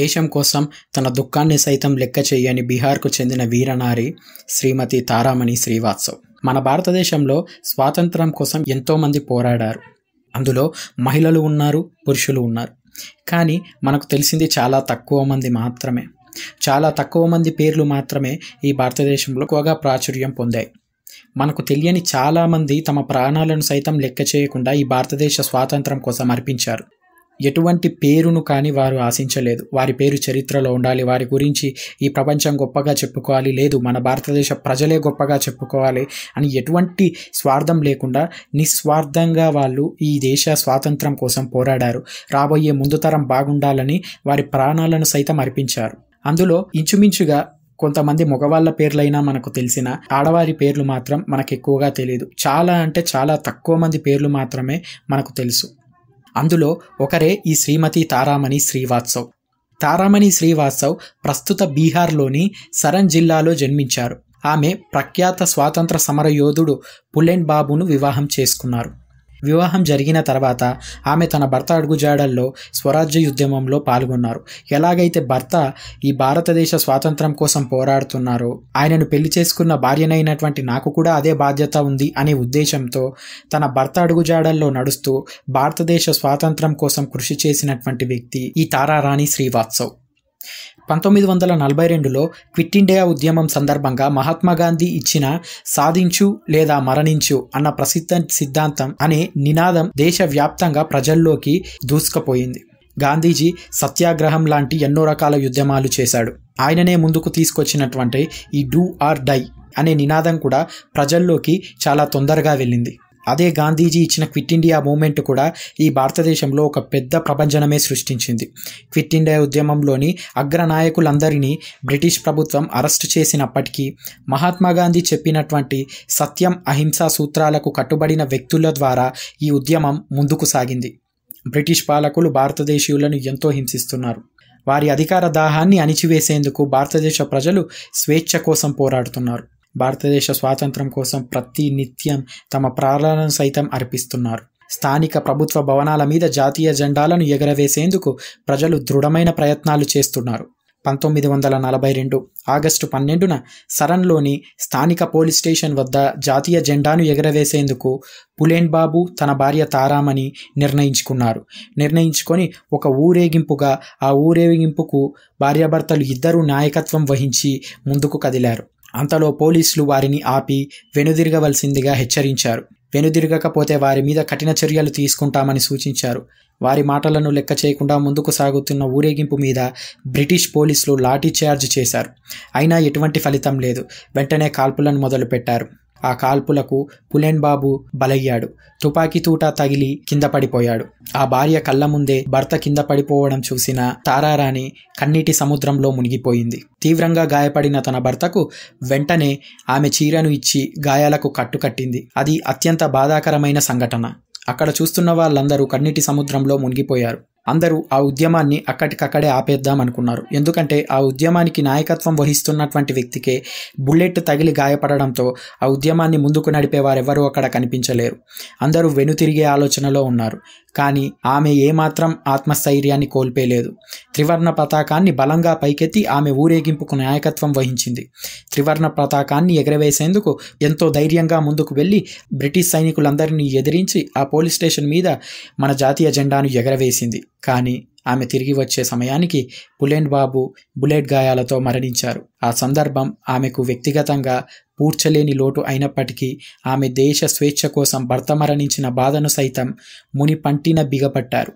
దేశం కోసం తన దుఃఖాన్ని సైతం లెక్క చేయని బీహార్కు చెందిన వీరనారి శ్రీమతి తారామణి శ్రీవాత్సవ్ మన భారతదేశంలో స్వాతంత్రం కోసం ఎంతోమంది పోరాడారు అందులో మహిళలు ఉన్నారు పురుషులు ఉన్నారు కానీ మనకు తెలిసింది చాలా తక్కువ మంది మాత్రమే చాలా తక్కువ మంది పేర్లు మాత్రమే ఈ భారతదేశంలో ఎక్కువగా ప్రాచుర్యం పొందాయి మనకు తెలియని చాలామంది తమ ప్రాణాలను సైతం లెక్క చేయకుండా ఈ భారతదేశ స్వాతంత్రం కోసం అర్పించారు ఎటువంటి పేరును కానీ వారు ఆశించలేదు వారి పేరు చరిత్రలో ఉండాలి వారి గురించి ఈ ప్రపంచం గొప్పగా చెప్పుకోవాలి లేదు మన భారతదేశ ప్రజలే గొప్పగా చెప్పుకోవాలి అని ఎటువంటి స్వార్థం లేకుండా నిస్వార్థంగా వాళ్ళు ఈ దేశ స్వాతంత్రం కోసం పోరాడారు రాబోయే ముందు తరం బాగుండాలని వారి ప్రాణాలను సైతం అర్పించారు అందులో ఇంచుమించుగా కొంతమంది మగవాళ్ళ పేర్లైనా మనకు తెలిసిన ఆడవారి పేర్లు మాత్రం మనకు ఎక్కువగా తెలియదు చాలా అంటే చాలా తక్కువ మంది పేర్లు మాత్రమే మనకు తెలుసు అందులో ఒకరే ఈ శ్రీమతి తారామణి శ్రీవాత్సవ్ తారామణి శ్రీవాత్సవ్ ప్రస్తుత బీహార్లోని సరన్ జిల్లాలో జన్మించారు ఆమె ప్రఖ్యాత స్వాతంత్ర సమరయోధుడు పులెన్ బాబును వివాహం చేసుకున్నారు వివాహం జరిగిన తర్వాత ఆమె తన భర్త అడుగుజాడల్లో స్వరాజ్య ఉద్యమంలో పాల్గొన్నారు ఎలాగైతే భర్త ఈ భారతదేశ స్వాతంత్రం కోసం పోరాడుతున్నారో ఆయనను పెళ్లి చేసుకున్న భార్యనైనటువంటి నాకు కూడా అదే బాధ్యత ఉంది అనే ఉద్దేశంతో తన భర్త అడుగుజాడల్లో నడుస్తూ భారతదేశ స్వాతంత్రం కోసం కృషి చేసినటువంటి వ్యక్తి ఈ తారారాణి శ్రీవాత్సవ్ పంతొమ్మిది వందల నలభై రెండులో క్విట్ ఇండియా ఉద్యమం సందర్భంగా మహాత్మా గాంధీ ఇచ్చిన సాధించు లేదా మరణించు అన్న ప్రసిద్ధ సిద్ధాంతం అనే నినాదం దేశవ్యాప్తంగా ప్రజల్లోకి దూసుకుపోయింది గాంధీజీ సత్యాగ్రహం లాంటి ఎన్నో రకాల ఉద్యమాలు చేశాడు ఆయననే ముందుకు తీసుకొచ్చినటువంటి ఈ డూ ఆర్ డై అనే నినాదం కూడా ప్రజల్లోకి చాలా తొందరగా వెళ్ళింది అదే గాంధీజీ ఇచ్చిన క్విట్ ఇండియా మూమెంట్ కూడా ఈ భారతదేశంలో ఒక పెద్ద ప్రభంజనమే సృష్టించింది క్విట్ ఇండియా ఉద్యమంలోని అగ్రనాయకులందరినీ బ్రిటిష్ ప్రభుత్వం అరెస్టు చేసినప్పటికీ మహాత్మా గాంధీ చెప్పినటువంటి సత్యం అహింసా సూత్రాలకు కట్టుబడిన వ్యక్తుల ద్వారా ఈ ఉద్యమం ముందుకు సాగింది బ్రిటిష్ పాలకులు భారతదేశీయులను ఎంతో హింసిస్తున్నారు వారి అధికార దాహాన్ని అణిచివేసేందుకు భారతదేశ ప్రజలు స్వేచ్ఛ కోసం పోరాడుతున్నారు భారతదేశ స్వాతంత్రం కోసం ప్రతి నిత్యం తమ ప్రాణాలను సైతం అర్పిస్తున్నారు స్థానిక ప్రభుత్వ భవనాల మీద జాతీయ జెండాలను ఎగరవేసేందుకు ప్రజలు దృఢమైన ప్రయత్నాలు చేస్తున్నారు పంతొమ్మిది వందల నలభై రెండు ఆగస్టు పన్నెండున సరన్లోని స్థానిక పోలీస్ స్టేషన్ వద్ద జాతీయ జెండాను ఎగరవేసేందుకు పులేన్ బాబు తన భార్య తారామని నిర్ణయించుకున్నారు నిర్ణయించుకొని ఒక ఊరేగింపుగా ఆ ఊరేగింపుకు భార్యాభర్తలు ఇద్దరూ నాయకత్వం వహించి ముందుకు కదిలారు అంతలో పోలీసులు వారిని ఆపి వెనుదిరగవలసిందిగా హెచ్చరించారు వెనుదిరగకపోతే వారి మీద కఠిన చర్యలు తీసుకుంటామని సూచించారు వారి మాటలను లెక్క చేయకుండా ముందుకు సాగుతున్న ఊరేగింపు మీద బ్రిటిష్ పోలీసులు లాఠీ చార్జ్ చేశారు అయినా ఎటువంటి ఫలితం లేదు వెంటనే కాల్పులను మొదలుపెట్టారు ఆ కాల్పులకు పులేన్ బాబు బలయ్యాడు తుపాకీ తూట తగిలి కింద పడిపోయాడు ఆ భార్య కళ్ళ ముందే భర్త కింద పడిపోవడం చూసిన తారారాణి కన్నీటి సముద్రంలో మునిగిపోయింది తీవ్రంగా గాయపడిన తన భర్తకు వెంటనే ఆమె చీరను ఇచ్చి గాయాలకు కట్టుకట్టింది అది అత్యంత బాధాకరమైన సంఘటన అక్కడ చూస్తున్న వాళ్ళందరూ కన్నీటి సముద్రంలో మునిగిపోయారు అందరూ ఆ ఉద్యమాన్ని అక్కడికక్కడే ఆపేద్దాం అనుకున్నారు ఎందుకంటే ఆ ఉద్యమానికి నాయకత్వం వహిస్తున్నటువంటి వ్యక్తికే బుల్లెట్ తగిలి గాయపడడంతో ఆ ఉద్యమాన్ని ముందుకు నడిపే వారెవరూ అక్కడ కనిపించలేరు అందరూ వెనుతిరిగే ఆలోచనలో ఉన్నారు కానీ ఆమె ఏమాత్రం ఆత్మస్థైర్యాన్ని కోల్పేలేదు త్రివర్ణ పతాకాన్ని బలంగా పైకెత్తి ఆమె ఊరేగింపుకు నాయకత్వం వహించింది త్రివర్ణ పతాకాన్ని ఎగరవేసేందుకు ఎంతో ధైర్యంగా ముందుకు వెళ్ళి బ్రిటిష్ సైనికులందరినీ ఎదిరించి ఆ పోలీస్ స్టేషన్ మీద మన జాతీయ జెండాను ఎగరవేసింది కానీ ఆమె తిరిగి వచ్చే సమయానికి బులెండ్ బాబు బుల్లెట్ గాయాలతో మరణించారు ఆ సందర్భం ఆమెకు వ్యక్తిగతంగా పూడ్చలేని లోటు అయినప్పటికీ ఆమె దేశ స్వేచ్ఛ కోసం భర్త మరణించిన బాధను సైతం ముని పంటిన బిగపట్టారు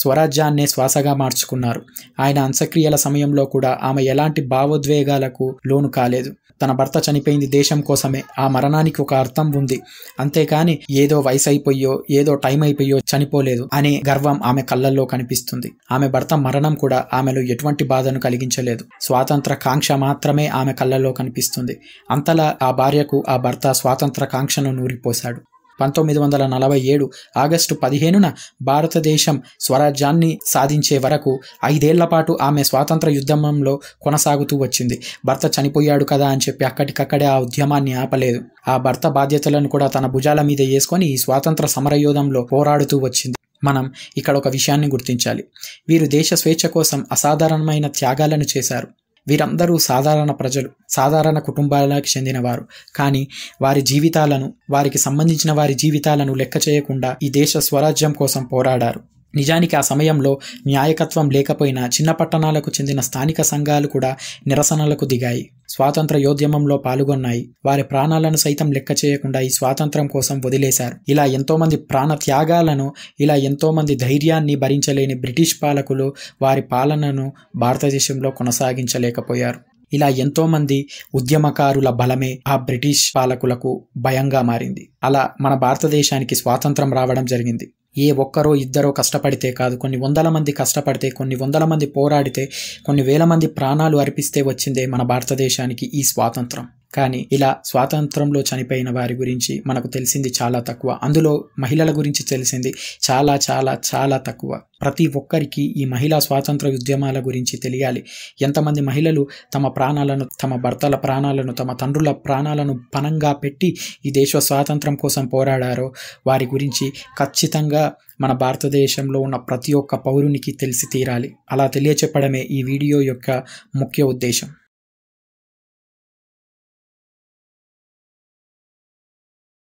స్వరాజ్యాన్నే శ్వాసగా మార్చుకున్నారు ఆయన అంత్యక్రియల సమయంలో కూడా ఆమె ఎలాంటి భావోద్వేగాలకు లోను కాలేదు తన భర్త చనిపోయింది దేశం కోసమే ఆ మరణానికి ఒక అర్థం ఉంది అంతేకాని ఏదో వయసు అయిపోయో ఏదో టైం అయిపోయో చనిపోలేదు అనే గర్వం ఆమె కళ్ళల్లో కనిపిస్తుంది ఆమె భర్త మరణం కూడా ఆమెలో ఎటువంటి బాధను కలిగించలేదు స్వాతంత్ర కాంక్ష మాత్రమే ఆమె కళ్ళలో కనిపిస్తుంది అంతలా ఆ భార్యకు ఆ భర్త స్వాతంత్ర కాంక్షను నూరిపోశాడు పంతొమ్మిది వందల నలభై ఏడు ఆగస్టు పదిహేనున భారతదేశం స్వరాజ్యాన్ని సాధించే వరకు ఐదేళ్ల పాటు ఆమె స్వాతంత్ర ఉద్యమంలో కొనసాగుతూ వచ్చింది భర్త చనిపోయాడు కదా అని చెప్పి అక్కడికక్కడే ఆ ఉద్యమాన్ని ఆపలేదు ఆ భర్త బాధ్యతలను కూడా తన భుజాల మీద వేసుకొని ఈ స్వాతంత్ర సమరయోధంలో పోరాడుతూ వచ్చింది మనం ఇక్కడ ఒక విషయాన్ని గుర్తించాలి వీరు దేశ స్వేచ్ఛ కోసం అసాధారణమైన త్యాగాలను చేశారు వీరందరూ సాధారణ ప్రజలు సాధారణ కుటుంబాలకు చెందినవారు కానీ వారి జీవితాలను వారికి సంబంధించిన వారి జీవితాలను లెక్క చేయకుండా ఈ దేశ స్వరాజ్యం కోసం పోరాడారు నిజానికి ఆ సమయంలో న్యాయకత్వం లేకపోయినా చిన్న పట్టణాలకు చెందిన స్థానిక సంఘాలు కూడా నిరసనలకు దిగాయి స్వాతంత్ర యోద్యమంలో పాల్గొన్నాయి వారి ప్రాణాలను సైతం లెక్క చేయకుండా ఈ స్వాతంత్రం కోసం వదిలేశారు ఇలా ఎంతోమంది ప్రాణ త్యాగాలను ఇలా ఎంతోమంది ధైర్యాన్ని భరించలేని బ్రిటిష్ పాలకులు వారి పాలనను భారతదేశంలో కొనసాగించలేకపోయారు ఇలా ఎంతోమంది ఉద్యమకారుల బలమే ఆ బ్రిటిష్ పాలకులకు భయంగా మారింది అలా మన భారతదేశానికి స్వాతంత్రం రావడం జరిగింది ఏ ఒక్కరో ఇద్దరో కష్టపడితే కాదు కొన్ని వందల మంది కష్టపడితే కొన్ని వందల మంది పోరాడితే కొన్ని వేల మంది ప్రాణాలు అర్పిస్తే వచ్చిందే మన భారతదేశానికి ఈ స్వాతంత్రం కానీ ఇలా స్వాతంత్రంలో చనిపోయిన వారి గురించి మనకు తెలిసింది చాలా తక్కువ అందులో మహిళల గురించి తెలిసింది చాలా చాలా చాలా తక్కువ ప్రతి ఒక్కరికి ఈ మహిళా స్వాతంత్ర ఉద్యమాల గురించి తెలియాలి ఎంతమంది మహిళలు తమ ప్రాణాలను తమ భర్తల ప్రాణాలను తమ తండ్రుల ప్రాణాలను పనంగా పెట్టి ఈ దేశ స్వాతంత్రం కోసం పోరాడారో వారి గురించి ఖచ్చితంగా మన భారతదేశంలో ఉన్న ప్రతి ఒక్క పౌరునికి తెలిసి తీరాలి అలా తెలియచెప్పడమే ఈ వీడియో యొక్క ముఖ్య ఉద్దేశం